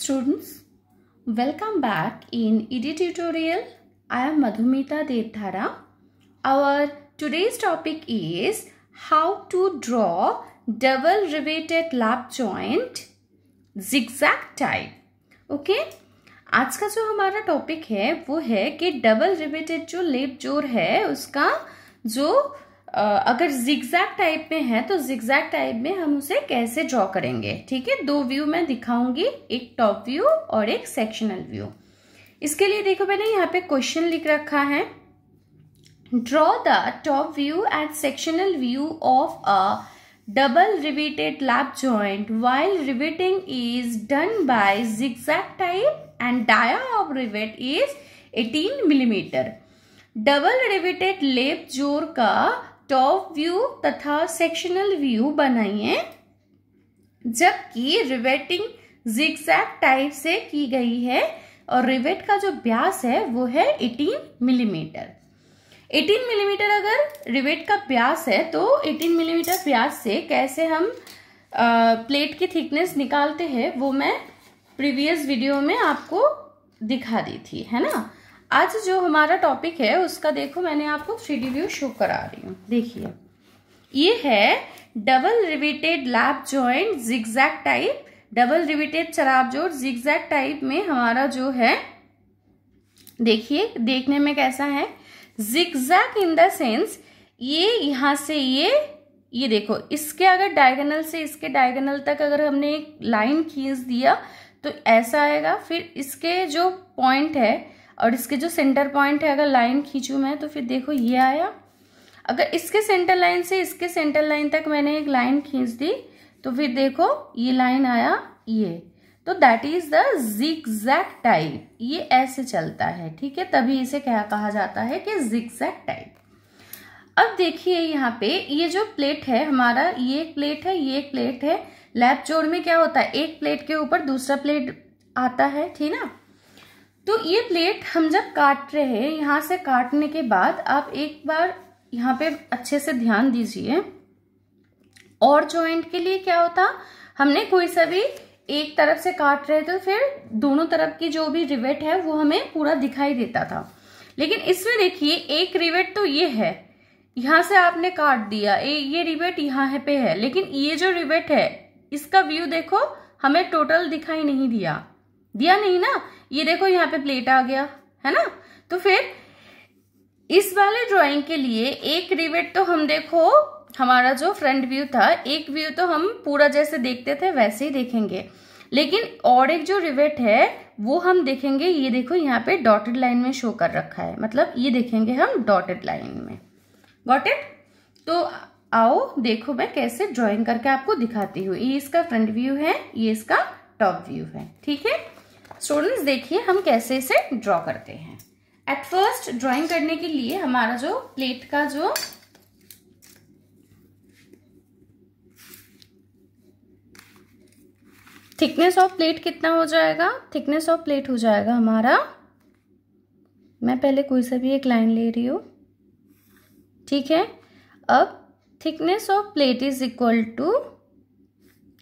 Students, welcome back in ED tutorial. I am Madhumita Devdhara. Our today's topic is how to draw double riveted lap joint zigzag type. Okay? आज का जो हमारा topic है वो है कि double riveted जो लेप जोर है उसका जो अगर जिग्जैक्ट टाइप में है तो जिग्जैग टाइप में हम उसे कैसे ड्रॉ करेंगे ठीक है दो व्यू मैं दिखाऊंगी एक टॉप व्यू और एक सेक्शनल व्यू इसके लिए देखो मैंने यहाँ पे क्वेश्चन लिख रखा है draw the top view and sectional view of a double riveted lap joint while riveting is done by zigzag type and dia of rivet is 18 millimetre double riveted lap जोर का टॉप व्यू तथा sectional view बनाइए जबकि riveting zigzag type से की गई है और रिवेट का जो ब्यास है वो है 18 मिलीमीटर 18 मिलीमीटर अगर रिवेट का ब्यास है तो 18 मिलीमीटर mm ब्यास से कैसे हम आ, प्लेट की थिकनेस निकालते हैं वो मैं प्रीवियस वीडियो में आपको दिखा दी थी है ना आज जो हमारा टॉपिक है उसका देखो मैंने आपको थ्री व्यू शो करा रही हूँ देखिए ये है double riveted lap joint zigzag type double riveted शराब जोड़ जिग्जैक टाइप में हमारा जो है देखिए देखने में कैसा है जिग्जैक इन द सेंस ये यहां से ये ये देखो इसके अगर डायगोनल से इसके डायगोनल तक अगर हमने एक लाइन खींच दिया तो ऐसा आएगा फिर इसके जो पॉइंट है और इसके जो सेंटर पॉइंट है अगर लाइन खींचू मैं तो फिर देखो ये आया अगर इसके सेंटर लाइन से इसके सेंटर लाइन तक मैंने एक लाइन खींच दी तो फिर देखो ये लाइन आया ये तो that is the zigzag type ये ऐसे चलता है ठीक है तभी इसे क्या कहा जाता है कि जिक जैक टाइप अब देखिए यहाँ पे ये जो प्लेट है हमारा ये एक प्लेट है ये एक प्लेट है लैप जोड़ में क्या होता है एक प्लेट के ऊपर दूसरा प्लेट आता है ठीक ना तो ये प्लेट हम जब काट रहे हैं यहाँ से काटने के बाद आप एक बार यहाँ पे अच्छे से ध्यान दीजिए और जॉइंट के लिए क्या होता हमने कोई सा भी एक तरफ से काट रहे थे फिर दोनों तरफ की जो भी रिवेट है वो हमें पूरा दिखाई देता था लेकिन इसमें देखिए एक रिवेट तो ये है यहाँ से आपने काट दिया ए, ये रिवेट यहाँ पे है लेकिन ये जो रिवेट है इसका व्यू देखो हमें टोटल दिखाई नहीं दिया दिया नहीं ना ये देखो यहाँ पे प्लेट आ गया है ना तो फिर इस वाले ड्राइंग के लिए एक रिवेट तो हम देखो हमारा जो फ्रंट व्यू था एक व्यू तो हम पूरा जैसे देखते थे वैसे ही देखेंगे लेकिन और एक जो रिवेट है वो हम देखेंगे ये देखो यहाँ पे डॉटेड लाइन में शो कर रखा है मतलब ये देखेंगे हम डॉटेड लाइन में गॉट इट तो आओ देखो मैं कैसे ड्राइंग करके आपको दिखाती हूँ ये इसका फ्रंट व्यू है ये इसका टॉप व्यू है ठीक है स्टूडेंट्स देखिए हम कैसे इसे ड्रॉ करते हैं एट फर्स्ट ड्राइंग करने के लिए हमारा जो प्लेट का जो थिकनेस ऑफ प्लेट कितना हो जाएगा थिकनेस ऑफ प्लेट हो जाएगा हमारा मैं पहले कोई सा भी एक लाइन ले रही हूँ ठीक है अब thickness of plate is equal to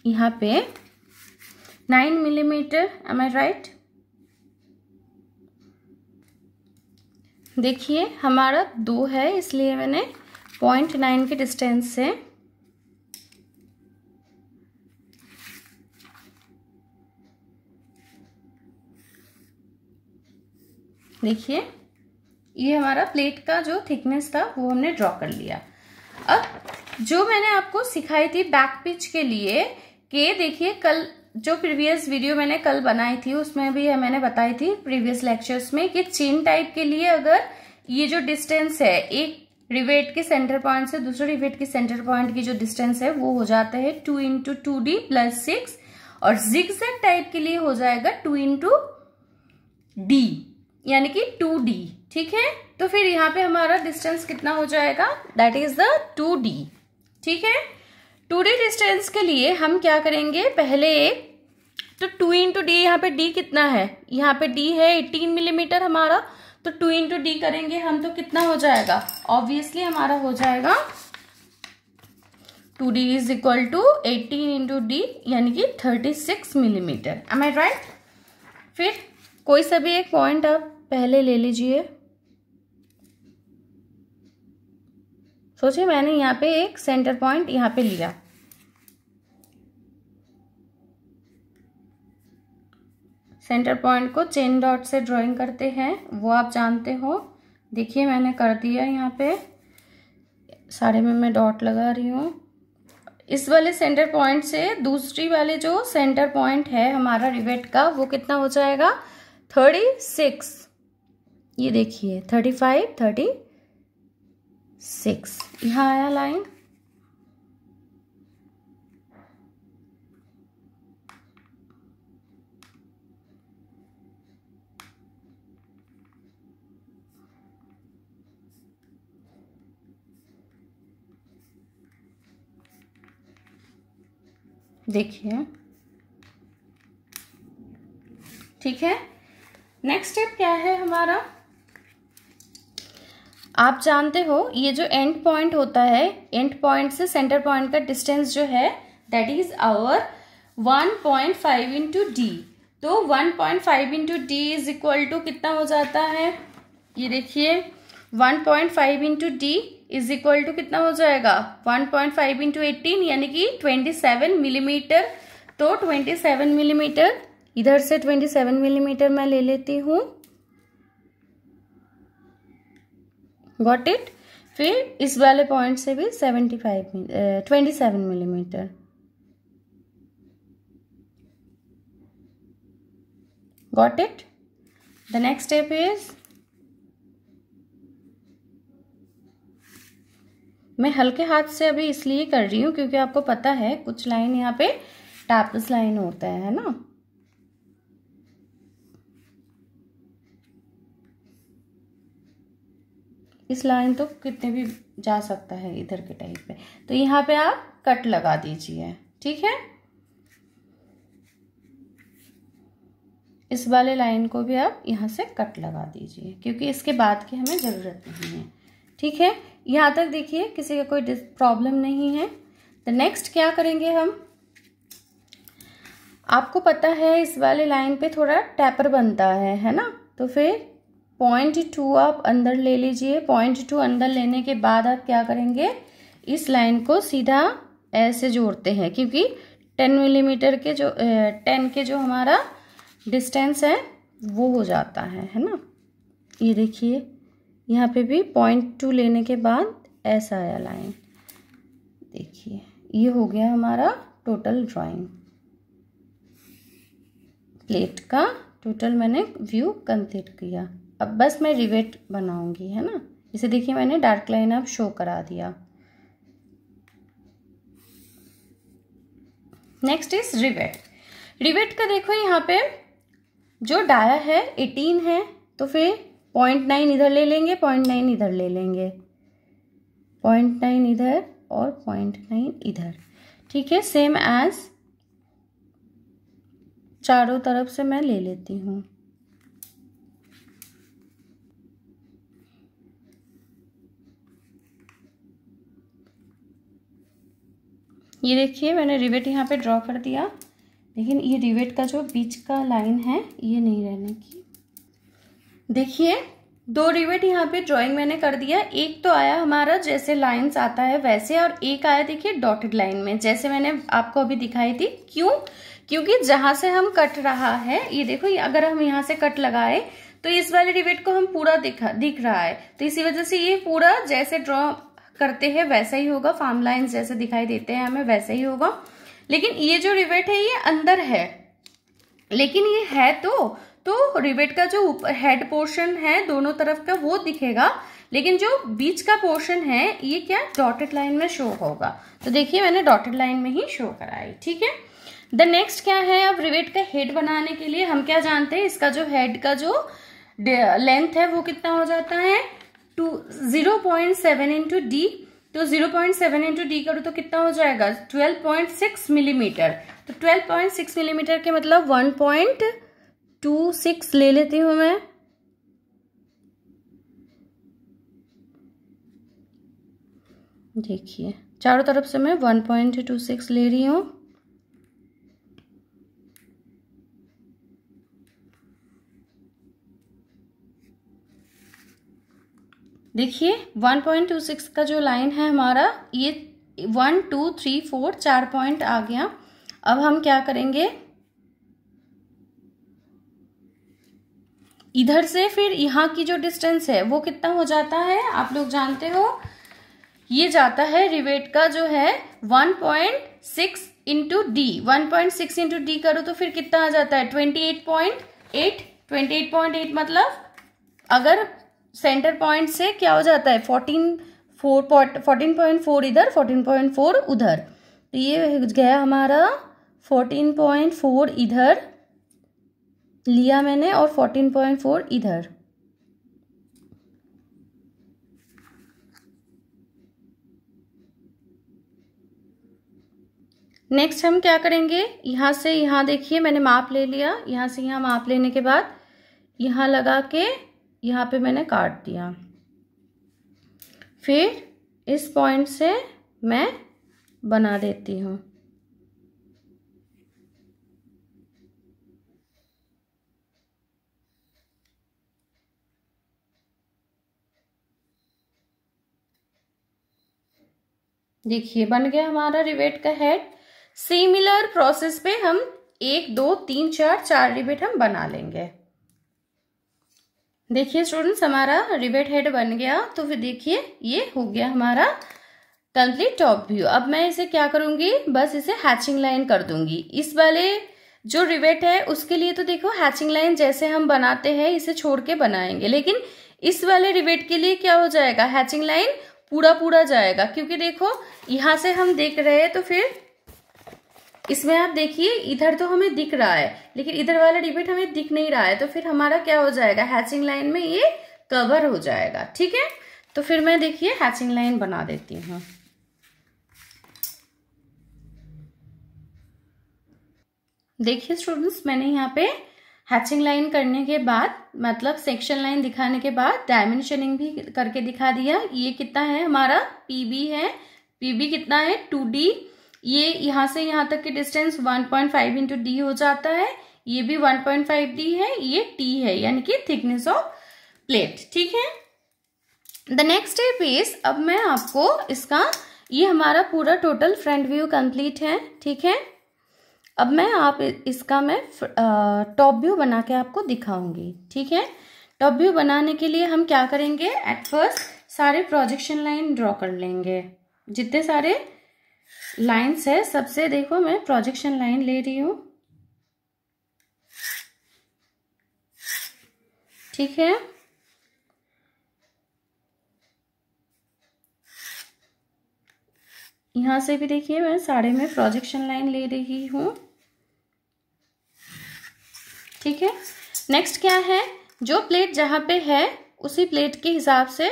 यहाँ पे 9 millimeter am I right देखिए हमारा दो है इसलिए मैंने पॉइंट नाइन के डिस्टेंस से देखिए ये हमारा प्लेट का जो थिकनेस था वो हमने ड्रॉ कर लिया अब जो मैंने आपको सिखाई थी बैक पिच के लिए के देखिए कल जो प्रीवियस वीडियो मैंने कल बनाई थी उसमें भी मैंने बताई थी प्रीवियस लेक्चर्स में कि चेन टाइप के लिए अगर ये जो डिस्टेंस है एक रिवेट के सेंटर पॉइंट से दूसरे रिवेट के सेंटर पॉइंट की जो डिस्टेंस है वो हो जाता है two into two D plus six और जिक्स टाइप के लिए हो जाएगा टू इंटू डी यानी कि टू डी ठीक है तो फिर यहाँ पे हमारा डिस्टेंस कितना हो जाएगा that is the two D ठीक है टू डी डिस्टेंस के लिए हम क्या करेंगे पहले एक तो टू इंटू डी यहाँ पे डी कितना है यहाँ पे डी है एटीन मिलीमीटर हमारा तो टू इंटू डी करेंगे हम तो कितना हो जाएगा ऑब्वियसली हमारा हो जाएगा two D is equal to eighteen into D यानी कि thirty six millimetre am I right फिर कोई सा भी एक पॉइंट आप पहले ले लीजिए सोचिए मैंने यहाँ पे एक सेंटर पॉइंट यहाँ पे लिया सेंटर पॉइंट को चेन डॉट से ड्राइंग करते हैं वो आप जानते हो देखिए मैंने कर दिया यहाँ पे साड़ी में मैं डॉट लगा रही हूँ इस वाले सेंटर पॉइंट से दूसरी वाले जो सेंटर पॉइंट है हमारा रिवेट का वो कितना हो जाएगा थर्टी सिक्स ये देखिए थर्टी फाइव थर्टी सिक्स यहाँ आया लाइन देखिए ठीक है नेक्स्ट स्टेप क्या है हमारा आप जानते हो ये जो एंड पॉइंट होता है एंड पॉइंट से सेंटर पॉइंट का डिस्टेंस जो है that is our 1.5 point five into D तो 1.5 point five into D is equal to कितना हो जाता है ये देखिए 1.5 point five into D is equal to कितना हो जाएगा 1.5 पॉइंट फाइव इंटू एटीन यानी कि 27 मिलीमीटर mm, तो 27 मिलीमीटर mm, इधर से 27 मिलीमीटर mm मैं ले लेती हूँ गॉट इट फिर इस वाले पॉइंट से भी 75 twenty seven millimetre got it the next step is मैं हल्के हाथ से अभी इसलिए कर रही हूँ क्योंकि आपको पता है कुछ लाइन यहाँ पे टैपस लाइन होता है ना इस लाइन तो कितने भी जा सकता है इधर के टाइप पे तो यहाँ पे आप कट लगा दीजिए ठीक है इस वाले लाइन को भी आप यहाँ से कट लगा दीजिए क्योंकि इसके बाद की हमें ज़रूरत नहीं है ठीक है यहाँ तक देखिए किसी का कोई प्रॉब्लम नहीं है तो नेक्स्ट क्या करेंगे हम आपको पता है इस वाले लाइन पे थोड़ा टैपर बनता है है ना तो फिर पॉइंट टू आप अंदर ले लीजिए पॉइंट टू अंदर लेने के बाद आप क्या करेंगे इस लाइन को सीधा ऐसे जोड़ते हैं क्योंकि टेन मिलीमीटर के जो टेन के जो हमारा डिस्टेंस है वो हो जाता है है ना ये देखिए यहाँ पे भी पॉइंट टू लेने के बाद ऐसा आया लाइन देखिए ये हो गया हमारा टोटल ड्राइंग प्लेट का टोटल मैंने व्यू कंप्लीट किया अब बस मैं रिवेट बनाऊंगी है ना इसे देखिए मैंने डार्क लाइन अब शो करा दिया नेक्स्ट इज रिवेट रिवेट का देखो यहाँ पे जो डाया है एटीन है तो फिर पॉइंट नाइन इधर ले लेंगे पॉइंट नाइन इधर ले लेंगे पॉइंट नाइन इधर और पॉइंट नाइन इधर ठीक है सेम एज चारों तरफ से मैं ले लेती हूँ ये देखिए मैंने रिवेट यहाँ पे ड्रॉ कर दिया लेकिन ये रिवेट का जो बीच का लाइन है ये नहीं रहने की देखिए दो रिवेट यहाँ पे ड्राइंग मैंने कर दिया एक तो आया हमारा जैसे लाइंस आता है वैसे और एक आया देखिए डॉटेड लाइन में जैसे मैंने आपको अभी दिखाई थी क्यों क्योंकि जहां से हम कट रहा है ये देखो अगर हम यहाँ से कट लगाए तो इस वाले रिवेट को हम पूरा दिखा दिख रहा है तो इसी वजह से ये पूरा जैसे ड्रॉ करते हैं वैसा ही होगा फार्म लाइन जैसे दिखाई देते हैं हमें वैसा ही होगा लेकिन ये जो रिवेट है ये अंदर है लेकिन ये है तो तो रिवेट का जो ऊपर हेड पोर्शन है दोनों तरफ का वो दिखेगा लेकिन जो बीच का पोर्शन है ये क्या डॉटेड लाइन में शो होगा तो देखिए मैंने डॉटेड लाइन में ही शो कराई ठीक है द नेक्स्ट क्या है अब रिवेट का हेड बनाने के लिए हम क्या जानते हैं इसका जो हेड का जो लेंथ है वो कितना हो जाता है two zero point seven into D तो zero point seven into D करो तो कितना हो जाएगा ट्वेल्व पॉइंट सिक्स मिलीमीटर तो ट्वेल्व पॉइंट सिक्स मिलीमीटर के मतलब वन पॉइंट टू सिक्स ले लेती हूँ मैं देखिए चारों तरफ से मैं वन पॉइंट टू सिक्स ले रही हूँ देखिए 1.26 का जो लाइन है हमारा ये वन टू थ्री फोर चार पॉइंट आ गया अब हम क्या करेंगे इधर से फिर यहाँ की जो डिस्टेंस है वो कितना हो जाता है आप लोग जानते हो ये जाता है रिवेट का जो है 1.6 point six into D one point six करो तो फिर कितना आ जाता है 28.8 28.8 मतलब अगर सेंटर पॉइंट से क्या हो जाता है fourteen four fourteen point four इधर फोर्टीन पॉइंट फोर उधर तो ये गया हमारा फोर्टीन पॉइंट फोर इधर लिया मैंने और फोर्टीन पॉइंट फोर इधर नेक्स्ट हम क्या करेंगे यहाँ से यहाँ देखिए मैंने माप ले लिया यहाँ से यहाँ माप लेने के बाद यहाँ लगा के यहाँ पे मैंने काट दिया फिर इस पॉइंट से मैं बना देती हूँ देखिए बन गया हमारा रिवेट का हेड सिमिलर प्रोसेस पे हम एक दो तीन चार चार रिबेट हम बना लेंगे देखिए स्टूडेंट्स हमारा रिबेट हेड बन गया तो फिर देखिए ये हो गया हमारा कंप्लीट टॉप व्यू अब मैं इसे क्या करूंगी बस इसे हैचिंग लाइन कर दूंगी इस वाले जो रिवेट है उसके लिए तो देखो हैचिंग लाइन जैसे हम बनाते हैं इसे छोड़ के बनाएंगे लेकिन इस वाले रिवेट के लिए क्या हो जाएगा हैचिंग लाइन पूरा पूरा जाएगा क्योंकि देखो यहाँ से हम देख रहे हैं तो फिर इसमें आप देखिए इधर तो हमें दिख रहा है लेकिन इधर वाला रिबेट हमें दिख नहीं रहा है तो फिर हमारा क्या हो जाएगा हैचिंग लाइन में ये कवर हो जाएगा ठीक है तो फिर मैं देखिए हैचिंग लाइन बना देती हूँ देखिए स्टूडेंट्स मैंने यहाँ पे हैचिंग लाइन करने के बाद मतलब सेक्शन लाइन दिखाने के बाद डायमेंशनिंग भी करके दिखा दिया ये कितना है हमारा पीबी है पीबी कितना है टू डी ये यहाँ से यहाँ तक की distance one point five into D हो जाता है ये भी वन पॉइंट फाइव डी है ये टी है यानी कि थिकनेस ऑफ प्लेट ठीक है द नेक्स्ट स्टेप इज अब मैं आपको इसका ये हमारा पूरा टोटल फ्रंट व्यू कंप्लीट है ठीक है अब मैं आप इसका मैं टॉप व्यू बना के आपको दिखाऊंगी ठीक है टॉप व्यू बनाने के लिए हम क्या करेंगे एट फर्स्ट सारे प्रोजेक्शन लाइन ड्रॉ कर लेंगे जितने सारे लाइंस है सबसे देखो मैं प्रोजेक्शन लाइन ले रही हूं ठीक है यहां से भी देखिए मैं साढ़े में प्रोजेक्शन लाइन ले रही हूं ठीक है नेक्स्ट क्या है जो प्लेट जहाँ पे है उसी प्लेट के हिसाब से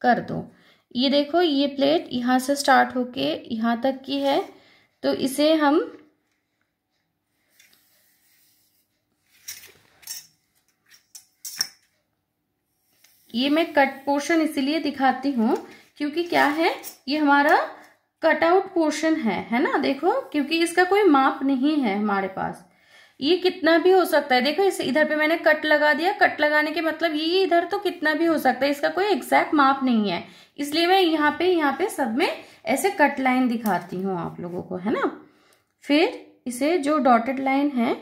कर दो ये देखो ये प्लेट यहाँ से स्टार्ट होके यहाँ तक की है तो इसे हम ये मैं कट पोर्शन इसीलिए दिखाती हूँ क्योंकि क्या है ये हमारा कट आउट पोर्शन है है ना देखो क्योंकि इसका कोई माप नहीं है हमारे पास ये कितना भी हो सकता है देखो इस इधर पे मैंने कट लगा दिया कट लगाने के मतलब ये इधर तो कितना भी हो सकता है इसका कोई एग्जैक्ट माप नहीं है इसलिए मैं यहाँ पे यहाँ पे सब में ऐसे कट लाइन दिखाती हूँ आप लोगों को है ना फिर इसे जो डॉटेड लाइन है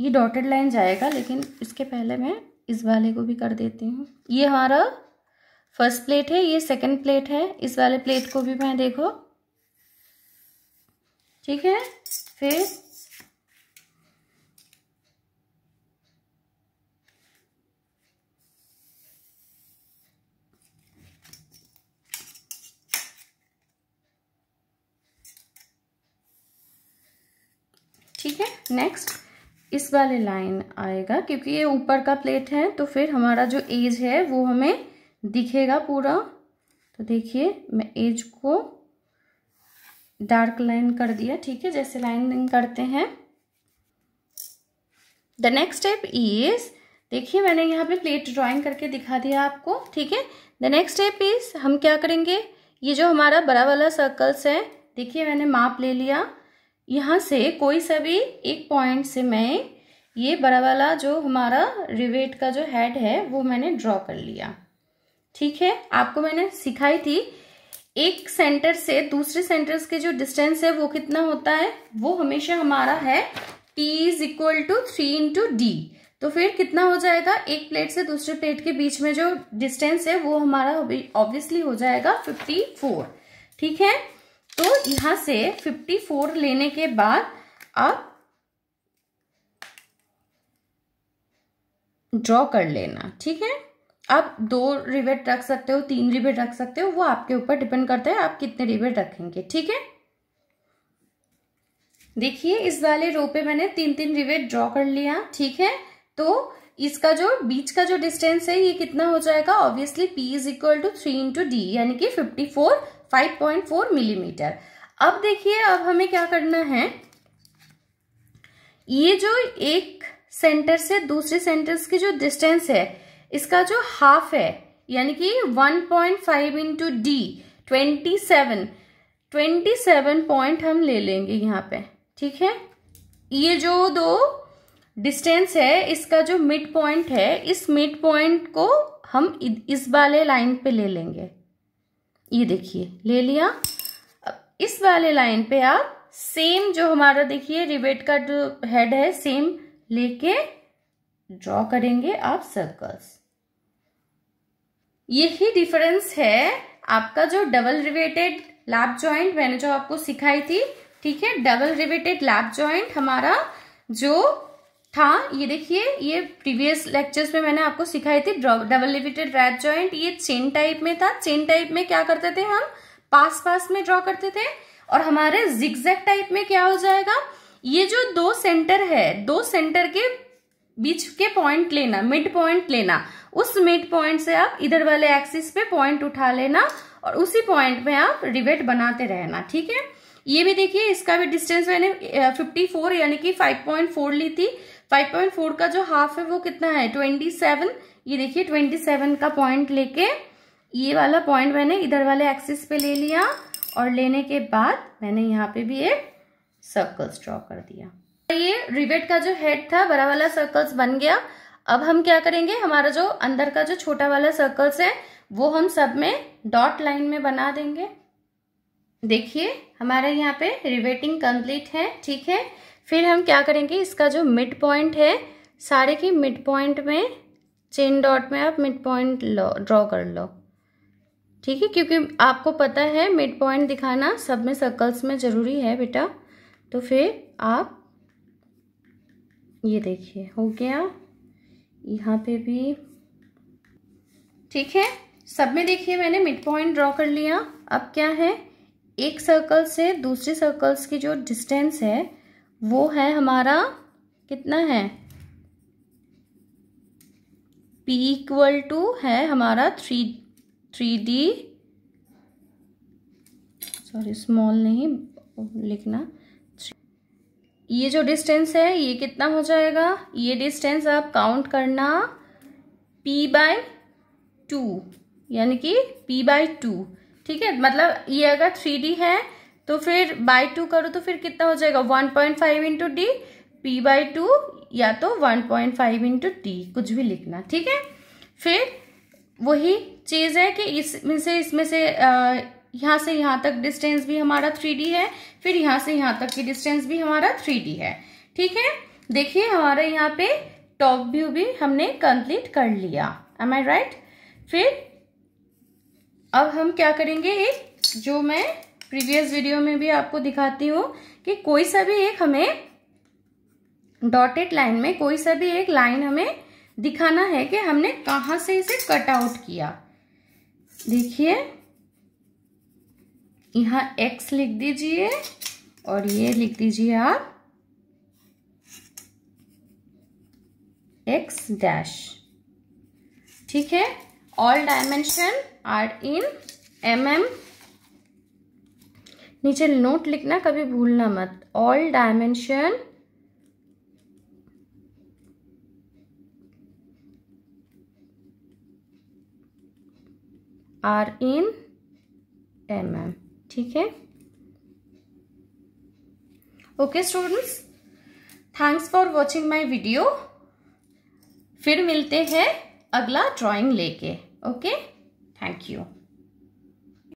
ये डॉटेड लाइन जाएगा लेकिन इसके पहले मैं इस वाले को भी कर देती हूँ ये हमारा फर्स्ट प्लेट है ये सेकेंड प्लेट है इस वाले प्लेट को भी मैं देखो ठीक है फिर ठीक है नेक्स्ट इस वाले लाइन आएगा क्योंकि ये ऊपर का प्लेट है तो फिर हमारा जो एज है वो हमें दिखेगा पूरा तो देखिए मैं एज को डार्क लाइन कर दिया ठीक है जैसे लाइन करते हैं द नेक्स्ट स्टेप इज देखिए मैंने यहाँ पे प्लेट ड्राइंग करके दिखा दिया आपको ठीक है द नेक्स्ट स्टेप इज हम क्या करेंगे ये जो हमारा बड़ा वाला सर्कल्स है देखिए मैंने माप ले लिया यहाँ से कोई सा भी एक पॉइंट से मैं ये बड़ा वाला जो हमारा रिवेट का जो हेड है वो मैंने ड्रॉ कर लिया ठीक है आपको मैंने सिखाई थी एक सेंटर से दूसरे सेंटर्स के जो डिस्टेंस है वो कितना होता है वो हमेशा हमारा है T is equal to three into D तो फिर कितना हो जाएगा एक प्लेट से दूसरे प्लेट के बीच में जो डिस्टेंस है वो हमारा ऑब्वियसली हो जाएगा फिफ्टी फोर ठीक है तो यहां से 54 लेने के बाद आप ड्रॉ कर लेना ठीक है आप दो रिवेट रख सकते हो तीन रिवेट रख सकते हो वो आपके ऊपर डिपेंड करता है आप कितने रिवेट रखेंगे ठीक है देखिए इस वाले रो पे मैंने तीन तीन रिवेट ड्रॉ कर लिया ठीक है तो इसका जो बीच का जो डिस्टेंस है ये कितना हो जाएगा obviously P is equal to three into D यानी कि फिफ्टी फोर 5.4 मिलीमीटर अब देखिए अब हमें क्या करना है ये जो एक सेंटर से दूसरे सेंटर की जो डिस्टेंस है इसका जो हाफ है यानी कि 1.5 point five into D twenty seven twenty seven point हम ले लेंगे यहाँ पे ठीक है ये जो दो डिस्टेंस है इसका जो मिड पॉइंट है इस मिड पॉइंट को हम इस वाले लाइन पे ले लेंगे ये देखिए ले लिया अब इस वाले लाइन पे आप सेम जो हमारा देखिए रिबेट का जो हेड है सेम लेके ड्रॉ करेंगे आप सर्कल्स यही डिफरेंस है आपका जो डबल रिवेटेड लैप जॉइंट मैंने जो आपको सिखाई थी ठीक है डबल रिवेटेड लैप जॉइंट हमारा जो था ये देखिए ये प्रीवियस लेक्चर्स में मैंने आपको सिखाई थी डबल लिमिटेड रैप जॉइंट ये चेन टाइप में था चेन टाइप में क्या करते थे हम पास पास में ड्रॉ करते थे और हमारे जिक्जैक टाइप में क्या हो जाएगा ये जो दो सेंटर है दो सेंटर के बीच के पॉइंट लेना मिड पॉइंट लेना उस मिड पॉइंट से आप इधर वाले एक्सिस पे पॉइंट उठा लेना और उसी पॉइंट में आप रिवेट बनाते रहना ठीक है ये भी देखिए इसका भी डिस्टेंस मैंने 54 यानी कि 5.4 ली थी 5.4 का जो हाफ है वो कितना है 27 ये देखिए 27 का पॉइंट लेके ये वाला पॉइंट मैंने इधर वाले एक्सिस पे ले लिया और लेने के बाद मैंने यहाँ पे भी एक सर्कल्स ड्रॉ कर दिया तो ये रिवेट का जो हेड था बड़ा वाला सर्कल्स बन गया अब हम क्या करेंगे हमारा जो अंदर का जो छोटा वाला सर्कल्स है वो हम सब में डॉट लाइन में बना देंगे देखिए हमारे यहाँ पे रिवेटिंग कंप्लीट है ठीक है फिर हम क्या करेंगे इसका जो मिड पॉइंट है सारे की मिड पॉइंट में चेन डॉट में आप मिड पॉइंट लो ड्रॉ कर लो ठीक है क्योंकि आपको पता है मिड पॉइंट दिखाना सब में सर्कल्स में ज़रूरी है बेटा तो फिर आप ये देखिए हो गया यहाँ पे भी ठीक है सब में देखिए मैंने मिड पॉइंट ड्रॉ कर लिया अब क्या है एक सर्कल से दूसरे सर्कल्स की जो डिस्टेंस है वो है हमारा कितना है पी इक्वल टू है हमारा three three D sorry small नहीं लिखना ये जो डिस्टेंस है ये कितना हो जाएगा ये डिस्टेंस आप काउंट करना पी बाय टू यानी कि पी बाय टू ठीक है मतलब ये अगर थ्री डी है तो फिर बाई टू करो तो फिर कितना हो जाएगा one point five into D P by two या तो one point five into T कुछ भी लिखना ठीक है फिर वही चीज़ है कि इसमें से इसमें से यहां से यहां तक डिस्टेंस भी हमारा थ्री डी है फिर यहां से यहां तक की डिस्टेंस भी हमारा थ्री डी है ठीक है देखिए हमारे यहाँ पे टॉप व्यू भी हमने कंप्लीट कर लिया एम आई राइट फिर अब हम क्या करेंगे एक जो मैं प्रीवियस वीडियो में भी आपको दिखाती हूँ कि कोई सा भी एक हमें डॉटेड लाइन में कोई सा भी एक लाइन हमें दिखाना है कि हमने कहाँ से इसे कट आउट किया देखिए यहाँ x लिख दीजिए और ये लिख दीजिए आप x डैश ठीक है all dimension are in M M नीचे नोट लिखना कभी भूलना मत all dimension are in M M ठीक है okay students thanks for watching my video फिर मिलते हैं अगला ड्राइंग लेके ओके थैंक यू